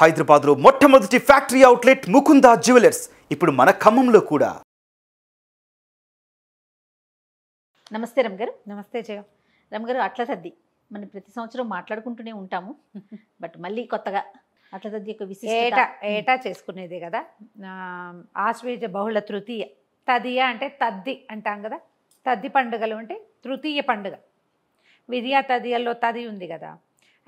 హైదరాబాద్లో మొట్టమొదటి factory outlet Mukunda jewellers ఇప్పుడు మన ఖమ్మంలో కూడా నమస్తే రమ్ గారు నమస్తే జయ రమ్ గారు అట్ల తద్ది మనం ప్రతి సంవత్సరం మాట్లాడుకుంటూనే ఉంటాము బట్ మళ్ళీ కొత్తగా అట్ల తద్ది యొక్క విశేష ఏటా ఏటా చేసుకునేదే కదా ఆశ్వేజ బహుళ తృతీయ తదియ అంటే తద్ది అంటాం కదా తద్ది పండుగలు అంటే తృతీయ పండుగ విద్యా తదియల్లో తది ఉంది కదా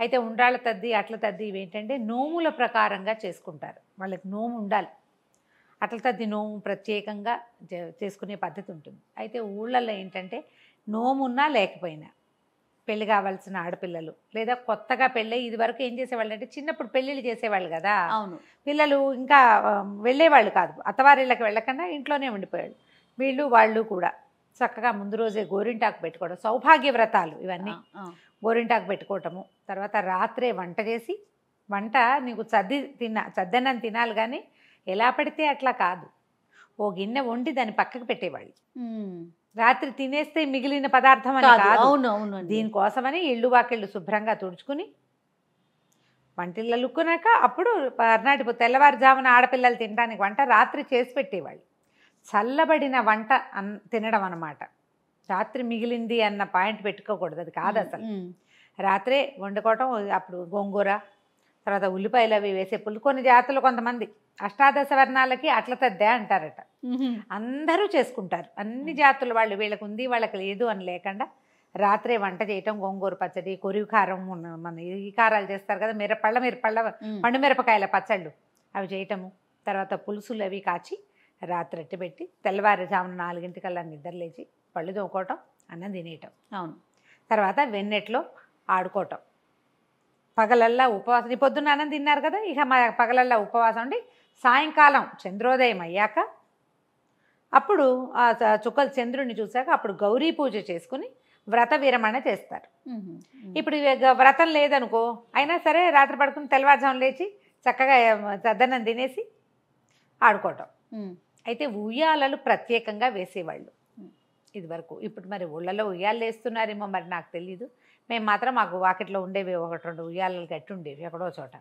అయితే ఉండ్రాళ్ళ తద్ది అట్ల తద్ది ఏంటంటే నోముల ప్రకారంగా చేసుకుంటారు వాళ్ళకి నోము ఉండాలి అట్ల తద్ది నోము ప్రత్యేకంగా చేసుకునే పద్ధతి ఉంటుంది అయితే ఊళ్ళల్లో ఏంటంటే నోమున్నా లేకపోయినా పెళ్లి కావాల్సిన ఆడపిల్లలు లేదా కొత్తగా పెళ్ళి ఇది వరకు ఏం చేసేవాళ్ళు అంటే చిన్నప్పుడు పెళ్ళిళ్ళు చేసేవాళ్ళు కదా అవును పిల్లలు ఇంకా వెళ్ళేవాళ్ళు కాదు అత్తవారిళ్ళకి వెళ్ళకుండా ఇంట్లోనే ఉండిపోయాళ్ళు వీళ్ళు వాళ్ళు కూడా చక్కగా ముందు రోజే గోరింటాకు పెట్టుకోవడం సౌభాగ్య వ్రతాలు ఇవన్నీ గోరింటాకు పెట్టుకోవటము తర్వాత రాత్రే వంట చేసి వంట నీకు చద్ది తిన్న చద్దన్నం తినాలి కానీ ఎలా పడితే అట్లా కాదు ఓ గిన్నె వండి దాన్ని పక్కకు పెట్టేవాళ్ళు రాత్రి తినేస్తే మిగిలిన పదార్థం అని కాదు అవును దీనికోసమని ఇళ్ళు వాకిళ్ళు శుభ్రంగా తుడుచుకుని వంటిళ్ళ లుక్కునాక అప్పుడు పర్నాటి తెల్లవారుజామున ఆడపిల్లలు తినడానికి వంట రాత్రి చేసి పెట్టేవాళ్ళు చల్లబడిన వంట అన్ తినడం అన్నమాట రాత్రి మిగిలింది అన్న పాయింట్ పెట్టుకోకూడదు అది కాదు అసలు రాత్రే వండుకోవటం అప్పుడు గోంగూర తర్వాత ఉల్లిపాయలు అవి వేసే కొన్ని జాతులు కొంతమంది అష్టాదశ వర్ణాలకి అట్ల తద్దె అంటారట అందరూ చేసుకుంటారు అన్ని జాతుల వాళ్ళు వీళ్ళకు ఉంది వాళ్ళకి లేదు అని లేకుండా రాత్రే వంట చేయటం గోంగూర పచ్చడి కొరివి కారం మన ఈ కారాలు చేస్తారు కదా మిరపళ్ళ మిరపళ్ళ పండు మిరపకాయల పచ్చళ్ళు అవి చేయటము తర్వాత పులుసులు అవి కాచి రాత్రి పెట్టి తెల్లవారుజామున నాలుగింటికల్లా నిద్రలేచి పళ్ళు తోకోవటం అన్నం తినేయటం అవును తర్వాత వెన్నెట్లో ఆడుకోవటం పగలల్లా ఉపవాసం పొద్దున్న అన్నం తిన్నారు కదా ఇక మా పగలల్లా ఉపవాసం ఉండి సాయంకాలం చంద్రోదయం అయ్యాక అప్పుడు ఆ చుక్కలు చంద్రుడిని చూశాక అప్పుడు గౌరీ పూజ చేసుకుని వ్రత విరమణ చేస్తారు ఇప్పుడు వ్రతం లేదనుకో అయినా సరే రాత్రి పడుకుని తెల్లవారుజాము లేచి చక్కగా చద్దన్నం తినేసి ఆడుకోవటం అయితే ఉయ్యాలలు ప్రత్యేకంగా వేసేవాళ్ళు ఇది వరకు ఇప్పుడు మరి ఊళ్ళలో ఉయ్యాలు వేస్తున్నారేమో మరి నాకు తెలియదు మేము మాత్రం మాకు వాకిట్లో ఉండేవి ఒకటి రెండు ఉయ్యాలలు కట్టి ఉండేవి ఎక్కడో చోట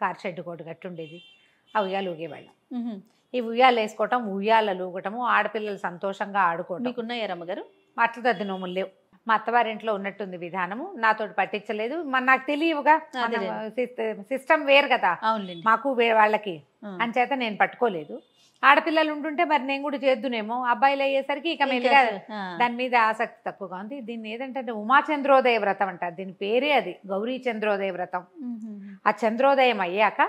కార్ షెడ్ కోటి కట్టి ఉండేది ఆ ఉయ్యాలు ఊగేవాళ్ళం ఈ ఉయ్యాలు వేసుకోవటం ఉయ్యాలలు ఊగటము ఆడపిల్లలు సంతోషంగా ఆడుకోవడం మీకున్నాయా రమ్మగారు అట్ల తద్ది నోములు లేవు మా అత్తవారింట్లో ఉన్నట్టుంది విధానము నాతో పట్టించలేదు మన నాకు తెలియవుగా సిస్టమ్ వేరు కదా మాకు వాళ్ళకి చేత నేను పట్టుకోలేదు ఆడపిల్లలు ఉంటుంటే మరి నేను కూడా చేద్దునేమో అబ్బాయిలు అయ్యేసరికి ఇక మెల్లిగా దాని మీద ఆసక్తి తక్కువగా ఉంది దీన్ని ఏదంటే ఉమా చంద్రోదయ వ్రతం అంటారు దీని పేరే అది గౌరీ చంద్రోదయ వ్రతం ఆ చంద్రోదయం అయ్యాక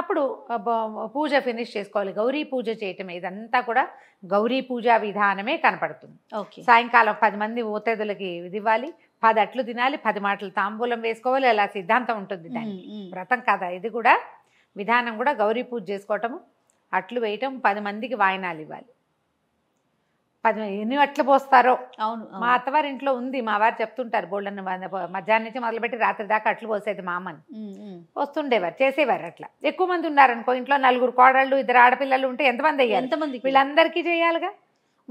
అప్పుడు పూజ ఫినిష్ చేసుకోవాలి గౌరీ పూజ చేయటం ఇదంతా కూడా గౌరీ పూజా విధానమే కనపడుతుంది సాయంకాలం పది మంది ఓతేదులకి ఇది ఇవ్వాలి పది అట్లు తినాలి పది మాటలు తాంబూలం వేసుకోవాలి అలా సిద్ధాంతం ఉంటుంది దాన్ని వ్రతం కదా ఇది కూడా విధానం కూడా గౌరీ పూజ చేసుకోవటము అట్లు వేయటం పది మందికి వాయినాలు ఇవ్వాలి పది ఎన్ని అట్లు పోస్తారో అవును మా అత్తవారి ఇంట్లో ఉంది మా వారు చెప్తుంటారు బోళ్ళని మధ్యాహ్నం నుంచి మొదలుపెట్టి రాత్రి దాకా అట్లు పోసేది మా అమ్మని వస్తుండేవారు చేసేవారు అట్లా ఎక్కువ మంది ఉన్నారనుకో ఇంట్లో నలుగురు కోడళ్ళు ఇద్దరు ఆడపిల్లలు ఉంటే ఎంతమంది అయ్యారు ఎంతమంది వీళ్ళందరికీ చేయాలిగా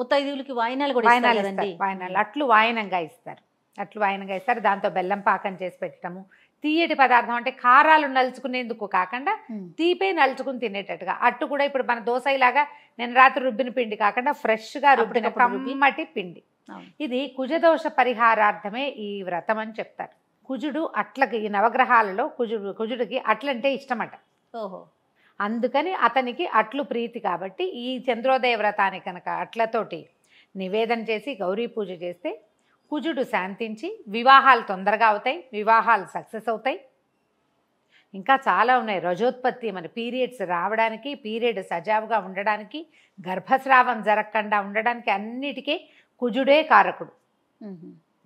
ముత్తైదులకి వాయినాలు కూడా వాయినాలు వాయినాలు అట్లు వాయనంగా ఇస్తారు అట్లు వాయనంగా ఇస్తారు దాంతో బెల్లం పాకం చేసి పెట్టడము తీయటి పదార్థం అంటే కారాలు నలుచుకునేందుకు కాకుండా తీపే నలుచుకుని తినేటట్టుగా అట్టు కూడా ఇప్పుడు మన దోశ ఇలాగా నేను రాత్రి రుబ్బిన పిండి కాకుండా ఫ్రెష్గా రుబ్బిన కమ్మటి పిండి ఇది కుజదోష పరిహారార్థమే ఈ వ్రతం అని చెప్తారు కుజుడు అట్లకి ఈ నవగ్రహాలలో కుజుడు కుజుడికి అట్లంటే ఇష్టమట ఓహో అందుకని అతనికి అట్లు ప్రీతి కాబట్టి ఈ చంద్రోదయ వ్రతానికి కనుక అట్లతోటి నివేదన చేసి గౌరీ పూజ చేస్తే కుజుడు శాంతించి వివాహాలు తొందరగా అవుతాయి వివాహాలు సక్సెస్ అవుతాయి ఇంకా చాలా ఉన్నాయి రజోత్పత్తి మన పీరియడ్స్ రావడానికి పీరియడ్ సజావుగా ఉండడానికి గర్భస్రావం జరగకుండా ఉండడానికి అన్నిటికీ కుజుడే కారకుడు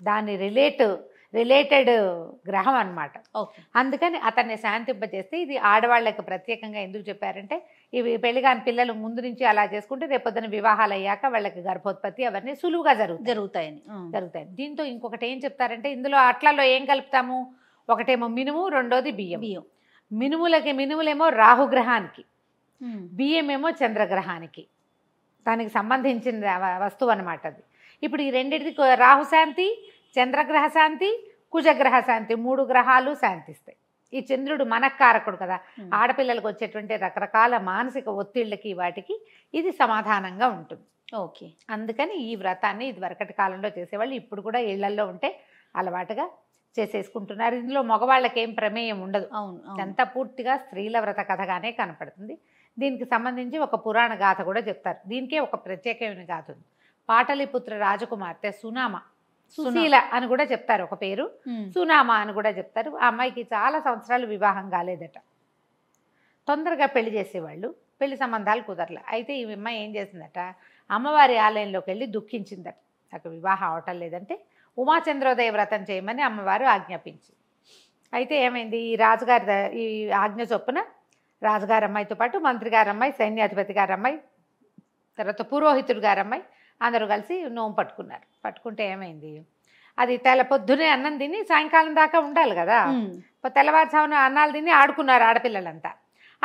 దాని రిలేట్ రిలేటెడ్ గ్రహం అనమాట అందుకని అతన్ని శాంతింపజేస్తే ఇది ఆడవాళ్ళకి ప్రత్యేకంగా ఎందుకు చెప్పారంటే ఇవి పెళ్లి కాని పిల్లలు ముందు నుంచి అలా చేసుకుంటే రేపొద్దున వివాహాలు అయ్యాక వాళ్ళకి గర్భోత్పత్తి అవన్నీ సులువుగా జరుగుతాయి జరుగుతాయని జరుగుతాయి దీంతో ఇంకొకటి ఏం చెప్తారంటే ఇందులో అట్లలో ఏం కలుపుతాము ఒకటేమో మినుము రెండోది బియ్యం బియ్యం మినుములకి మినుములేమో రాహుగ్రహానికి బియ్యం ఏమో చంద్రగ్రహానికి దానికి సంబంధించిన వస్తువు అనమాట అది ఇప్పుడు ఈ రెండింటిది రాహు శాంతి చంద్రగ్రహ శాంతి కుజగ్రహ శాంతి మూడు గ్రహాలు శాంతిస్తాయి ఈ చంద్రుడు మనకారకుడు కదా ఆడపిల్లలకు వచ్చేటువంటి రకరకాల మానసిక ఒత్తిళ్ళకి వాటికి ఇది సమాధానంగా ఉంటుంది ఓకే అందుకని ఈ వ్రతాన్ని ఇది వరకటి కాలంలో చేసేవాళ్ళు ఇప్పుడు కూడా ఇళ్లల్లో ఉంటే అలవాటుగా చేసేసుకుంటున్నారు ఇందులో మగవాళ్ళకి ఏం ప్రమేయం ఉండదు అవును ఇదంతా పూర్తిగా స్త్రీల వ్రత కథగానే కనపడుతుంది దీనికి సంబంధించి ఒక పురాణ గాథ కూడా చెప్తారు దీనికే ఒక ప్రత్యేకమైన గాథ ఉంది పాటలిపుత్ర రాజకుమార్తె సునామ సుశీల అని కూడా చెప్తారు ఒక పేరు సునామా అని కూడా చెప్తారు ఆ అమ్మాయికి చాలా సంవత్సరాలు వివాహం కాలేదట తొందరగా పెళ్లి చేసేవాళ్ళు పెళ్లి సంబంధాలు కుదరలే అయితే ఈ అమ్మాయి ఏం చేసిందట అమ్మవారి ఆలయంలోకి వెళ్ళి దుఃఖించిందట నాకు వివాహం అవటం లేదంటే ఉమాచంద్రోదయ వ్రతం చేయమని అమ్మవారు ఆజ్ఞాపించి అయితే ఏమైంది ఈ రాజుగారి ఈ ఆజ్ఞ చొప్పున రాజుగారి అమ్మాయితో పాటు మంత్రి గారమ్మాయి సైన్యాధిపతి గారమ్మాయి తర్వాత పురోహితుడు గారమ్మాయి అందరూ కలిసి నోము పట్టుకున్నారు పట్టుకుంటే ఏమైంది అది తెల్ల పొద్దునే అన్నం తిని సాయంకాలం దాకా ఉండాలి కదా తెల్లవారుజామున అన్నాలు తిని ఆడుకున్నారు ఆడపిల్లలంతా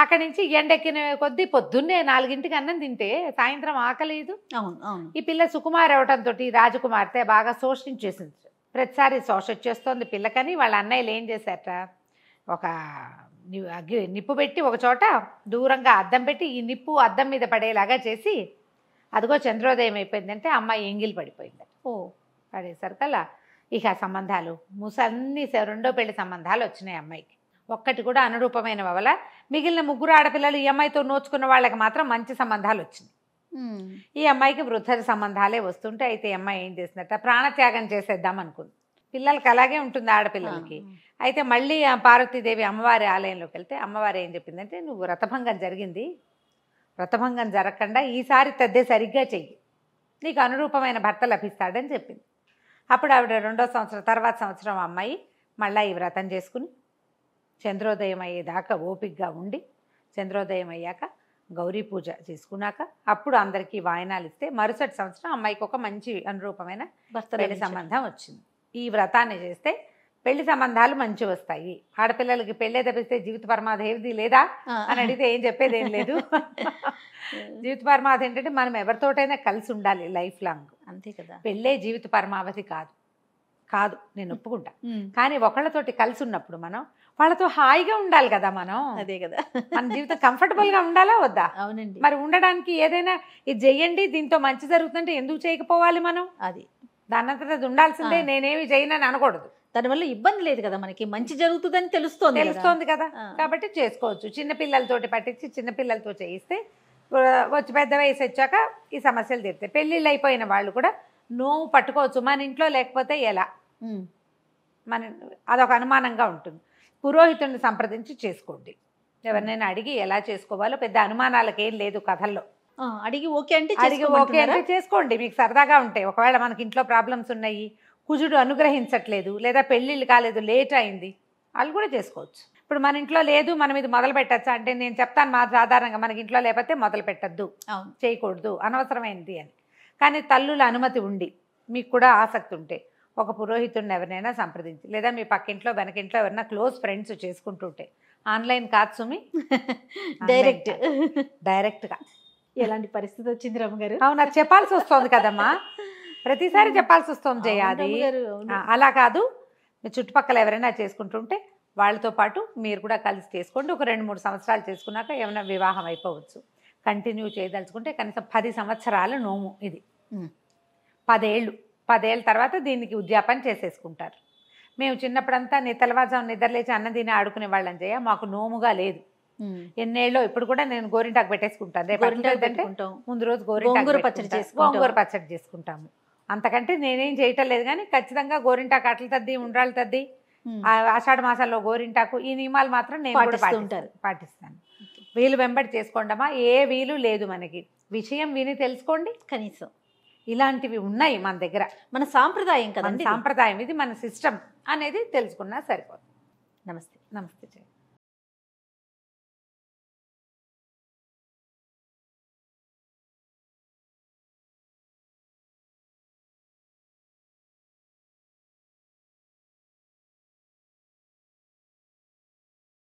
అక్కడి నుంచి ఎండెక్కిన కొద్దీ పొద్దున్నే నాలుగింటికి అన్నం తింటే సాయంత్రం ఆకలేదు ఈ పిల్ల సుకుమార్ అవడంతో రాజకుమార్తె బాగా శోషించేసింది ప్రతిసారి శోష చేస్తోంది పిల్లకని వాళ్ళ అన్నయ్యలు ఏం చేశారట ఒక నిప్పు పెట్టి ఒక చోట దూరంగా అద్దం పెట్టి ఈ నిప్పు అద్దం మీద పడేలాగా చేసి అదిగో చంద్రోదయం అయిపోయిందంటే అమ్మాయి ఎంగిల్ పడిపోయిందట ఓ పడేసరికల్లా ఇక సంబంధాలు ముసన్నీ రెండో పెళ్లి సంబంధాలు వచ్చినాయి అమ్మాయికి ఒక్కటి కూడా అనురూపమైన వల్ల మిగిలిన ముగ్గురు ఆడపిల్లలు ఈ అమ్మాయితో నోచుకున్న వాళ్ళకి మాత్రం మంచి సంబంధాలు వచ్చినాయి ఈ అమ్మాయికి వృద్ధ సంబంధాలే వస్తుంటే అయితే అమ్మాయి ఏం చేసిందట ప్రాణత్యాగం చేసేద్దాం అనుకుంది పిల్లలకి అలాగే ఉంటుంది ఆడపిల్లలకి అయితే మళ్ళీ పార్వతీదేవి అమ్మవారి ఆలయంలోకి వెళ్తే అమ్మవారు ఏం చెప్పిందంటే నువ్వు రథభంగం జరిగింది వ్రతభంగం జరగకుండా ఈసారి తద్దే సరిగ్గా చెయ్యి నీకు అనురూపమైన భర్త లభిస్తాడని చెప్పింది అప్పుడు ఆవిడ రెండో సంవత్సరం తర్వాత సంవత్సరం అమ్మాయి మళ్ళీ ఈ వ్రతం చేసుకుని చంద్రోదయం అయ్యేదాకా ఓపిక్గా ఉండి చంద్రోదయం అయ్యాక గౌరీ పూజ చేసుకున్నాక అప్పుడు అందరికీ వాయనాలు ఇస్తే మరుసటి సంవత్సరం అమ్మాయికి ఒక మంచి అనురూపమైన భర్త సంబంధం వచ్చింది ఈ వ్రతాన్ని చేస్తే పెళ్లి సంబంధాలు మంచి వస్తాయి ఆడపిల్లలకి పెళ్ళే తప్పిస్తే జీవిత పరమాధ ఏది లేదా అని అడిగితే ఏం చెప్పేది ఏం లేదు జీవిత పరమాధ ఏంటంటే మనం ఎవరితోటైనా కలిసి ఉండాలి లైఫ్ లాంగ్ అంతే కదా పెళ్ళే జీవిత పరమావధి కాదు కాదు నేను ఒప్పుకుంటా కానీ ఒకళ్ళతోటి కలిసి ఉన్నప్పుడు మనం వాళ్ళతో హాయిగా ఉండాలి కదా మనం అదే కదా మన జీవితం కంఫర్టబుల్ గా ఉండాలా వద్దా అవునండి మరి ఉండడానికి ఏదైనా ఇది చెయ్యండి దీంతో మంచి జరుగుతుంటే ఎందుకు చేయకపోవాలి మనం అది దానంతట అది ఉండాల్సిందే నేనేమి చేయనని అనకూడదు దానివల్ల ఇబ్బంది లేదు కదా మనకి మంచి జరుగుతుందని తెలుస్తుంది తెలుస్తోంది కదా కాబట్టి చేసుకోవచ్చు చిన్నపిల్లలతోటి పట్టించి చిన్నపిల్లలతో చేయిస్తే వచ్చి పెద్ద వయసు వచ్చాక ఈ సమస్యలు తీరుతాయి పెళ్ళిళ్ళు అయిపోయిన వాళ్ళు కూడా నువ్వు పట్టుకోవచ్చు మన ఇంట్లో లేకపోతే ఎలా మన అదొక అనుమానంగా ఉంటుంది పురోహితుడిని సంప్రదించి చేసుకోండి ఎవరినైనా అడిగి ఎలా చేసుకోవాలో పెద్ద అనుమానాలకు ఏం లేదు కథల్లో అడిగి ఓకే అంటే అడిగి ఓకే అంటే చేసుకోండి మీకు సరదాగా ఉంటాయి ఒకవేళ మనకి ఇంట్లో ప్రాబ్లమ్స్ ఉన్నాయి కుజుడు అనుగ్రహించట్లేదు లేదా పెళ్ళిళ్ళు కాలేదు లేట్ అయింది వాళ్ళు కూడా చేసుకోవచ్చు ఇప్పుడు మన ఇంట్లో లేదు మనం ఇది మొదలు పెట్టచ్చు అంటే నేను చెప్తాను మా సాధారణంగా మనకి ఇంట్లో లేకపోతే మొదలు పెట్టద్దు చేయకూడదు అనవసరమైనది అని కానీ తల్లుల అనుమతి ఉండి మీకు కూడా ఆసక్తి ఉంటే ఒక పురోహితుడిని ఎవరినైనా సంప్రదించి లేదా మీ పక్కింట్లో వెనకింట్లో ఎవరైనా క్లోజ్ ఫ్రెండ్స్ చేసుకుంటుంటే ఆన్లైన్ కాదు సుమి డైరెక్ట్ డైరెక్ట్గా ఎలాంటి పరిస్థితి వచ్చింది రమ్మ గారు అవునా చెప్పాల్సి వస్తుంది కదమ్మా ప్రతిసారి చెప్పాల్సి వస్తాం అది అలా కాదు మీ చుట్టుపక్కల ఎవరైనా చేసుకుంటుంటే వాళ్ళతో పాటు మీరు కూడా కలిసి చేసుకోండి ఒక రెండు మూడు సంవత్సరాలు చేసుకున్నాక ఏమైనా వివాహం అయిపోవచ్చు కంటిన్యూ చేయదలుచుకుంటే కనీసం పది సంవత్సరాల నోము ఇది పదేళ్ళు పదేళ్ళ తర్వాత దీనికి ఉద్యాపన చేసేసుకుంటారు మేము చిన్నప్పుడంతా నీ నిద్రలేచి అన్న దీన్ని ఆడుకునే వాళ్ళని చేయ మాకు నోముగా లేదు ఎన్నేళ్ళో ఇప్పుడు కూడా నేను గోరింటాకు పెట్టేసుకుంటాను రేపు ముందు రోజు గోరింటాకు పచ్చడి పచ్చడి చేసుకుంటాము అంతకంటే నేనేం చేయటం లేదు కానీ ఖచ్చితంగా గోరింటాకు అట్ల తద్ది ఉండ్రాలు తద్ది ఆషాఢ మాసాల్లో గోరింటాకు ఈ నియమాలు మాత్రం నేను కూడా పాటిస్తాను పాటిస్తాను వీలు వెంబడి చేసుకోండమా ఏ వీలు లేదు మనకి విషయం విని తెలుసుకోండి కనీసం ఇలాంటివి ఉన్నాయి మన దగ్గర మన సాంప్రదాయం కదా సాంప్రదాయం ఇది మన సిస్టమ్ అనేది తెలుసుకున్నా సరిపోతుంది నమస్తే నమస్తే